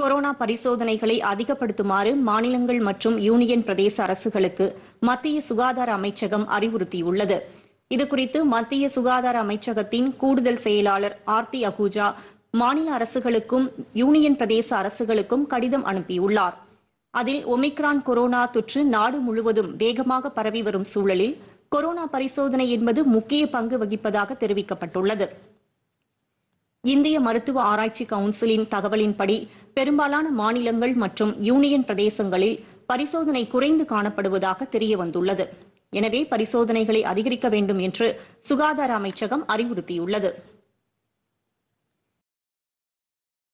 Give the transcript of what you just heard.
corona பரிசோதனைகளை அதிகப்படுத்துமாறு மாநிலங்கள் மற்றும் யூனியன் பிரதேச அரசுகளுக்கு மத்திய சுகாதார அமைச்சகம் அறிவுறுத்தியுள்ளது இதுகுறித்து மத்திய சுகாதார அமைச்சகத்தின் கூடுதல் செயலாளர் ஆர்த்தி அகூஜா மாநில அரசுகளுக்கும் யூனியன் பிரதேச அரசுகளுக்கும் கடிதம் அனுப்பியுள்ளார் அதில் ஒமிக்ரான் கொரோனா தொற்று நாடு முழுவதும் வேகமாக பரவி வரும் சூழலில் கொரோனா பரிசோதனை என்பது முக்கிய பங்கு வகிப்பதாக தெரிவிக்கப்பட்டுள்ளது இந்திய மருத்துவ ஆராய்ச்சி கவுன்சிலின் தகவலின்படி பெரும்பாலான மாநிலங்கள் மற்றும் யூனியன் பிரதேசங்களில் பரிசோதனை குறைந்து காணப்படுவதாக தெரிய வந்துள்ளது எனவே பரிசோதனைகளை அதிகரிக்க வேண்டும் என்று சுகாதார அமைச்சகம் அறிவுறுத்தியுள்ளது